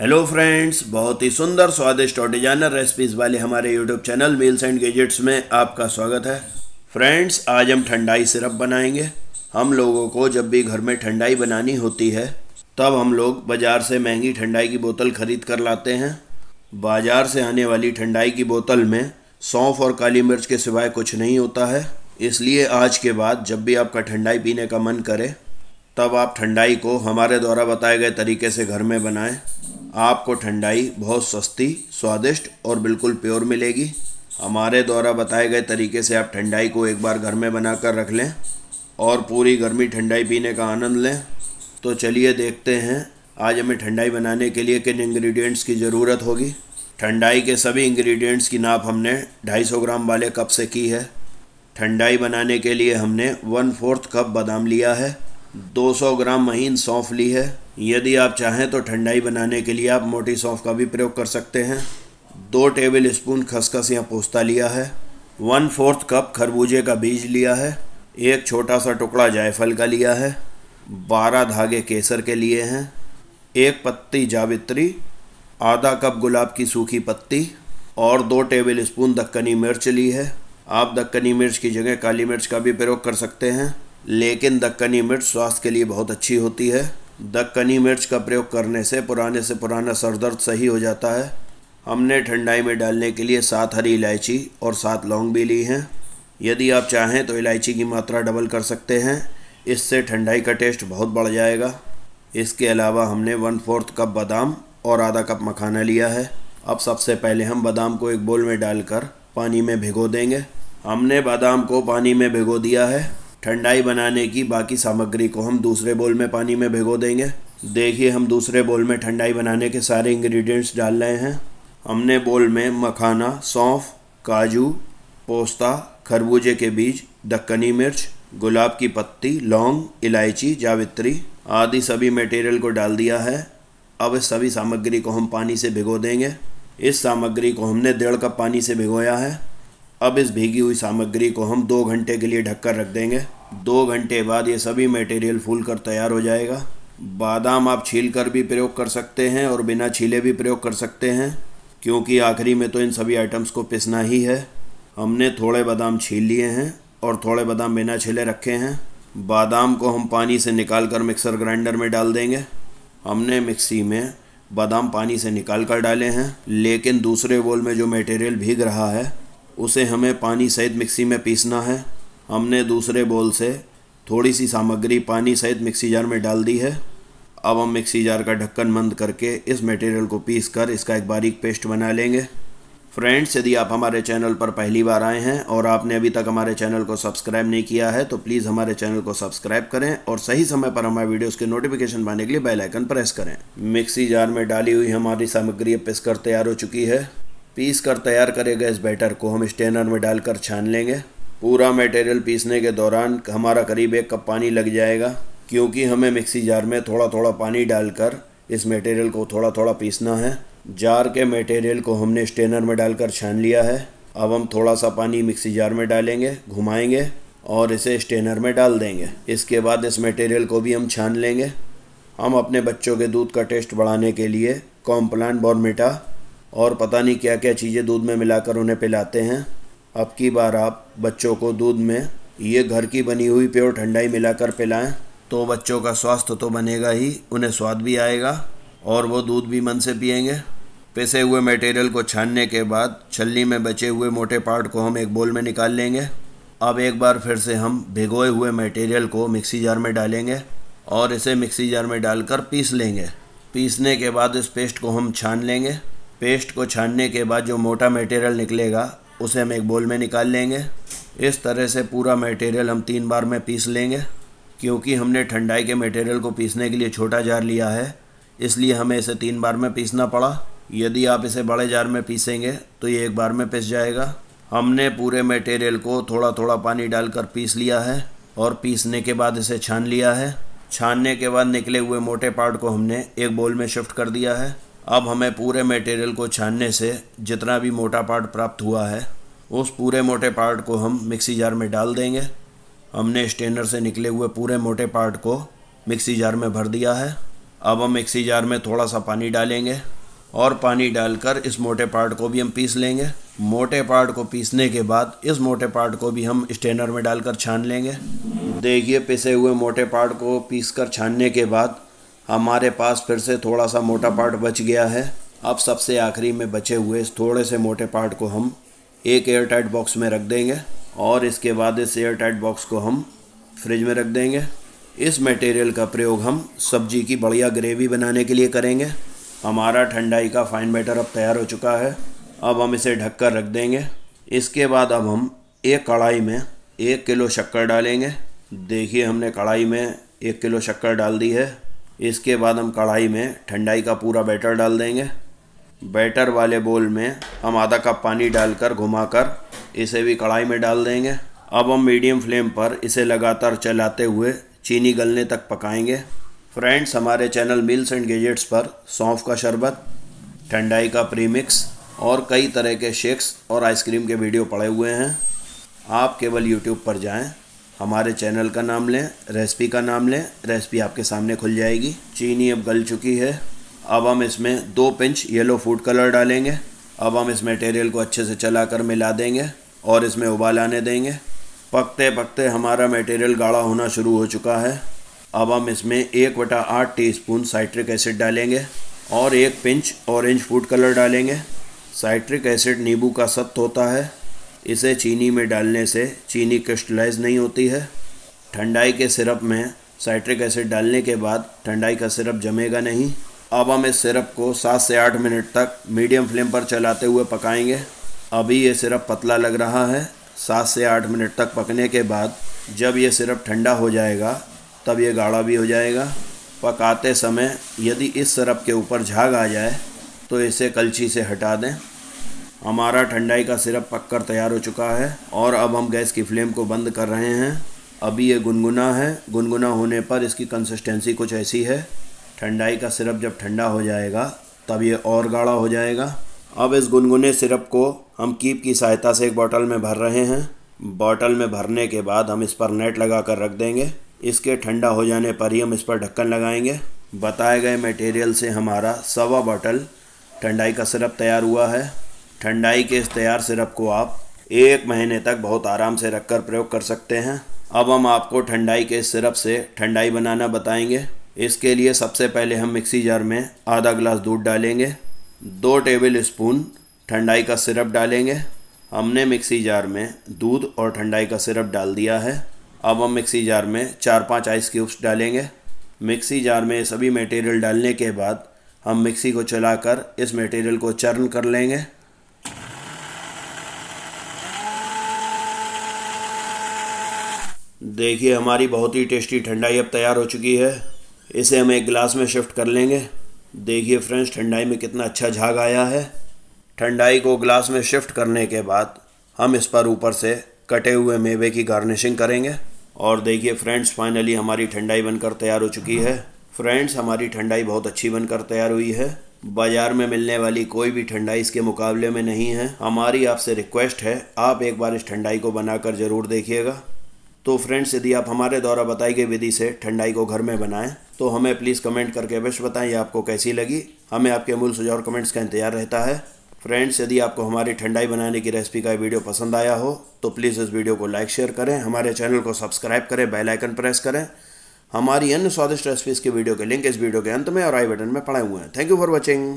hello friends बहुत ही सुंदर स्वादिष्ट और डिजाइनर रेसिपीज वाले हमारे YouTube channel meals and gadgets में आपका स्वागत है फ्रेंड्स आज हम ठंडाई सिरप बनाएंगे हम लोगों को जब भी घर में ठंडाई बनानी होती है तब हम लोग बाज़ार से महंगी ठंडाई की बोतल खरीद कर लाते हैं बाज़ार से आने वाली ठंडाई की बोतल में सौंफ और काली मिर्च के सिवाय कुछ नहीं होता है इसलिए आज के बाद जब भी आपका ठंडाई पीने का मन करे तब आप ठंडाई को हमारे द्वारा बताए गए तरीके से घर में बनाएं आपको ठंडाई बहुत सस्ती स्वादिष्ट और बिल्कुल प्योर मिलेगी हमारे द्वारा बताए गए तरीके से आप ठंडाई को एक बार घर में बनाकर रख लें और पूरी गर्मी ठंडाई पीने का आनंद लें तो चलिए देखते हैं आज हमें ठंडाई बनाने के लिए किन इंग्रेडिएंट्स की ज़रूरत होगी ठंडाई के सभी इंग्रेडिएंट्स की नाप हमने 250 ग्राम वाले कप से की है ठंडाई बनाने के लिए हमने वन फोर्थ कप बादाम लिया है 200 ग्राम महीन सौंफ ली है यदि आप चाहें तो ठंडाई बनाने के लिए आप मोटी सौंफ का भी प्रयोग कर सकते हैं दो टेबल स्पून खसखस या पोस्ता लिया है वन फोर्थ कप खरबूजे का बीज लिया है एक छोटा सा टुकड़ा जायफल का लिया है बारह धागे केसर के लिए हैं एक पत्ती जावित्री आधा कप गुलाब की सूखी पत्ती और दो टेबल स्पून दक्कनी मिर्च ली है आप दक्कनी मिर्च की जगह काली मिर्च का भी प्रयोग कर सकते हैं लेकिन दक्कनी मिर्च स्वास्थ्य के लिए बहुत अच्छी होती है दक्कनी मिर्च का प्रयोग करने से पुराने से पुराना सर दर्द सही हो जाता है हमने ठंडाई में डालने के लिए सात हरी इलायची और सात लौंग भी ली हैं यदि आप चाहें तो इलायची की मात्रा डबल कर सकते हैं इससे ठंडाई का टेस्ट बहुत बढ़ जाएगा इसके अलावा हमने वन फोर्थ कप बादाम और आधा कप मखाना लिया है अब सबसे पहले हम बादाम को एक बोल में डालकर पानी में भिगो देंगे हमने बादाम को पानी में भिगो दिया है ठंडाई बनाने की बाकी सामग्री को हम दूसरे बोल में पानी में भिगो देंगे देखिए हम दूसरे बोल में ठंडाई बनाने के सारे इंग्रेडिएंट्स डाल रहे हैं हमने बोल में मखाना सौंफ काजू पोस्ता खरबूजे के बीज दक्कनी मिर्च गुलाब की पत्ती लौंग इलायची जावित्री आदि सभी मटेरियल को डाल दिया है अब इस सभी सामग्री को हम पानी से भिगो देंगे इस सामग्री को हमने डेढ़ कप पानी से भिगोया है अब इस भीगी हुई सामग्री को हम दो घंटे के लिए ढककर रख देंगे दो घंटे बाद ये सभी मटेरियल फूल कर तैयार हो जाएगा बादाम आप छील कर भी प्रयोग कर सकते हैं और बिना छीले भी प्रयोग कर सकते हैं क्योंकि आखिरी में तो इन सभी आइटम्स को पिसना ही है हमने थोड़े बादाम छील लिए हैं और थोड़े बादाम बिना छीले रखे हैं बादाम को हम पानी से निकाल कर मिक्सर ग्राइंडर में डाल देंगे हमने मिक्सी में बादाम पानी से निकाल कर डाले हैं लेकिन दूसरे बोल में जो मटेरियल भीग रहा है उसे हमें पानी सहित मिक्सी में पीसना है हमने दूसरे बोल से थोड़ी सी सामग्री पानी सहित मिक्सी जार में डाल दी है अब हम मिक्सी जार का ढक्कन बंद करके इस मटेरियल को पीस कर इसका एक बारीक पेस्ट बना लेंगे फ्रेंड्स यदि आप हमारे चैनल पर पहली बार आए हैं और आपने अभी तक हमारे चैनल को सब्सक्राइब नहीं किया है तो प्लीज़ हमारे चैनल को सब्सक्राइब करें और सही समय पर हमारे वीडियोस के नोटिफिकेशन पाने के लिए बेल आइकन प्रेस करें मिक्सी जार में डाली हुई हमारी सामग्री अब पिसकर तैयार हो चुकी है पीस कर तैयार करे गए इस बैटर को हम स्टेनर में डालकर छान लेंगे पूरा मटेरियल पीसने के दौरान हमारा करीब एक कप पानी लग जाएगा क्योंकि हमें मिक्सी जार में थोड़ा थोड़ा पानी डालकर इस मटेरियल को थोड़ा थोड़ा पीसना है जार के मटेरियल को हमने स्टेनर में डालकर छान लिया है अब हम थोड़ा सा पानी मिक्सी जार में डालेंगे घुमाएंगे और इसे स्टेनर में डाल देंगे इसके बाद इस मटेरियल को भी हम छान लेंगे हम अपने बच्चों के दूध का टेस्ट बढ़ाने के लिए कॉम्प्लान बॉर्मिटा और पता नहीं क्या क्या चीज़ें दूध में मिलाकर उन्हें पिलाते हैं अब की बार आप बच्चों को दूध में ये घर की बनी हुई प्योर ठंडाई मिलाकर पिलाएं तो बच्चों का स्वास्थ्य तो बनेगा ही उन्हें स्वाद भी आएगा और वो दूध भी मन से पियेंगे पिसे हुए मटेरियल को छानने के बाद छलनी में बचे हुए मोटे पार्ट को हम एक बोल में निकाल लेंगे अब एक बार फिर से हम भिगोए हुए मटेरियल को मिक्सी जार में डालेंगे और इसे मिक्सी जार में डालकर पीस लेंगे पीसने के बाद इस पेस्ट को हम छान लेंगे पेस्ट को छानने के बाद जो मोटा मटेरियल निकलेगा उसे हम एक बोल में निकाल लेंगे इस तरह से पूरा मटेरियल हम तीन बार में पीस लेंगे क्योंकि हमने ठंडाई के मटेरियल को पीसने के लिए छोटा जार लिया है इसलिए हमें इसे तीन बार में पीसना पड़ा यदि आप इसे बड़े जार में पीसेंगे तो ये एक बार में पिस जाएगा हमने पूरे मटेरियल को थोड़ा थोड़ा पानी डालकर पीस लिया है और पीसने के बाद इसे छान लिया है छानने के बाद निकले हुए मोटे पार्ट को हमने एक बोल में शिफ्ट कर दिया है अब हमें पूरे मटेरियल को छानने से जितना भी मोटा पार्ट प्राप्त हुआ है उस पूरे मोटे पार्ट को हम मिक्सी जार में डाल देंगे हमने स्टेनर से निकले हुए पूरे मोटे पार्ट को मिक्सी जार में भर दिया है अब हम मिक्सी जार में थोड़ा सा पानी डालेंगे और पानी डालकर इस मोटे पार्ट को भी हम पीस लेंगे मोटे पार्ट को पीसने के बाद इस मोटे पार्ट को भी हम स्टेनर में डालकर छान लेंगे देखिए पिसे हुए मोटे पार्ट को पीस कर छानने के बाद हमारे पास फिर से थोड़ा सा मोटा पार्ट बच गया है अब सबसे आखिरी में बचे हुए इस थोड़े से मोटे पार्ट को हम एक एयर टाइट बॉक्स में रख देंगे और इसके बाद इस एयर टाइट बॉक्स को हम फ्रिज में रख देंगे इस मटेरियल का प्रयोग हम सब्जी की बढ़िया ग्रेवी बनाने के लिए करेंगे हमारा ठंडाई का फाइन बैटर अब तैयार हो चुका है अब हम इसे ढककर रख देंगे इसके बाद अब हम एक कढ़ाई में एक किलो शक्कर डालेंगे देखिए हमने कढ़ाई में एक किलो शक्कर डाल दी है इसके बाद हम कढ़ाई में ठंडाई का पूरा बैटर डाल देंगे बैटर वाले बोल में हम आधा कप पानी डालकर घुमाकर इसे भी कढ़ाई में डाल देंगे अब हम मीडियम फ्लेम पर इसे लगातार चलाते हुए चीनी गलने तक पकाएंगे फ्रेंड्स हमारे चैनल मिल्स एंड गैजेट्स पर सौंफ का शरबत ठंडाई का प्रीमिक्स और कई तरह के शेक्स और आइसक्रीम के वीडियो पड़े हुए हैं आप केवल यूट्यूब पर जाएं हमारे चैनल का नाम लें रेसिपी का नाम लें रेसिपी आपके सामने खुल जाएगी चीनी अब गल चुकी है अब हम इसमें दो पिंच येलो फूड कलर डालेंगे अब हम इस मटेरियल को अच्छे से चलाकर मिला देंगे और इसमें उबाल आने देंगे पकते पकते हमारा मटेरियल गाढ़ा होना शुरू हो चुका है अब हम इसमें एक बटा आठ टी स्पून साइट्रिक एसिड डालेंगे और एक पिंच ऑरेंज फूड कलर डालेंगे साइट्रिक एसिड नींबू का सख्त होता है इसे चीनी में डालने से चीनी क्रिस्टलाइज नहीं होती है ठंडाई के सिरप में साइट्रिक एसिड डालने के बाद ठंडाई का सिरप जमेगा नहीं अब हम इस सिरप को सात से आठ मिनट तक मीडियम फ्लेम पर चलाते हुए पकाएंगे अभी ये सिरप पतला लग रहा है सात से आठ मिनट तक पकने के बाद जब ये सिरप ठंडा हो जाएगा तब ये गाढ़ा भी हो जाएगा पकाते समय यदि इस सिरप के ऊपर झाग आ जाए तो इसे कलची से हटा दें हमारा ठंडाई का सिरप पककर तैयार हो चुका है और अब हम गैस की फ्लेम को बंद कर रहे हैं अभी ये गुनगुना है गुनगुना होने पर इसकी कंसिस्टेंसी कुछ ऐसी है ठंडाई का सिरप जब ठंडा हो जाएगा तब ये और गाढ़ा हो जाएगा अब इस गुनगुने सिरप को हम कीप की सहायता से एक बॉटल में भर रहे हैं बॉटल में भरने के बाद हम इस पर नेट लगा कर रख देंगे इसके ठंडा हो जाने पर ही हम इस पर ढक्कन लगाएंगे बताए गए मटेरियल से हमारा सवा बॉटल ठंडाई का सिरप तैयार हुआ है ठंडाई के इस तैयार सिरप को आप एक महीने तक बहुत आराम से रखकर प्रयोग कर सकते हैं अब हम आपको ठंडाई के सिरप से ठंडाई बनाना बताएंगे इसके लिए सबसे पहले हम मिक्सी जार में आधा गिलास दूध डालेंगे दो टेबल स्पून ठंडाई का सिरप डालेंगे हमने मिक्सी जार में दूध और ठंडाई का सिरप डाल दिया है अब हम मिक्सी जार में चार पाँच आइस क्यूब्स डालेंगे मिक्सी जार में सभी मटेरियल डालने के बाद हम मिक्सी को चलाकर इस मटेरियल को चर्न कर लेंगे देखिए हमारी बहुत ही टेस्टी ठंडाई अब तैयार हो चुकी है इसे हम एक गिलास में शिफ्ट कर लेंगे देखिए फ्रेंड्स ठंडाई में कितना अच्छा झाग आया है ठंडाई को ग्लास में शिफ्ट करने के बाद हम इस पर ऊपर से कटे हुए मेवे की गार्निशिंग करेंगे और देखिए फ्रेंड्स फाइनली हमारी ठंडाई बनकर तैयार हो चुकी है फ्रेंड्स हमारी ठंडाई बहुत अच्छी बनकर तैयार हुई है बाज़ार में मिलने वाली कोई भी ठंडाई इसके मुकाबले में नहीं है हमारी आपसे रिक्वेस्ट है आप एक बार इस ठंडाई को बनाकर ज़रूर देखिएगा तो फ्रेंड्स यदि आप हमारे द्वारा बताई गई विधि से ठंडाई को घर में बनाएं तो हमें प्लीज़ कमेंट करके अवश्य बताएं ये आपको कैसी लगी हमें आपके अमूल सुझाव और कमेंट्स का इंतजार रहता है फ्रेंड्स यदि आपको हमारी ठंडाई बनाने की रेसिपी का वीडियो पसंद आया हो तो प्लीज़ इस वीडियो को लाइक शेयर करें हमारे चैनल को सब्सक्राइब करें बेल आइकन प्रेस करें हमारी अन्य स्वादिष्ट रेसिपीज़ की वीडियो के लिंक इस वीडियो के अंत में और आई बटन में पड़े हुए हैं थैंक यू फॉर वॉचिंग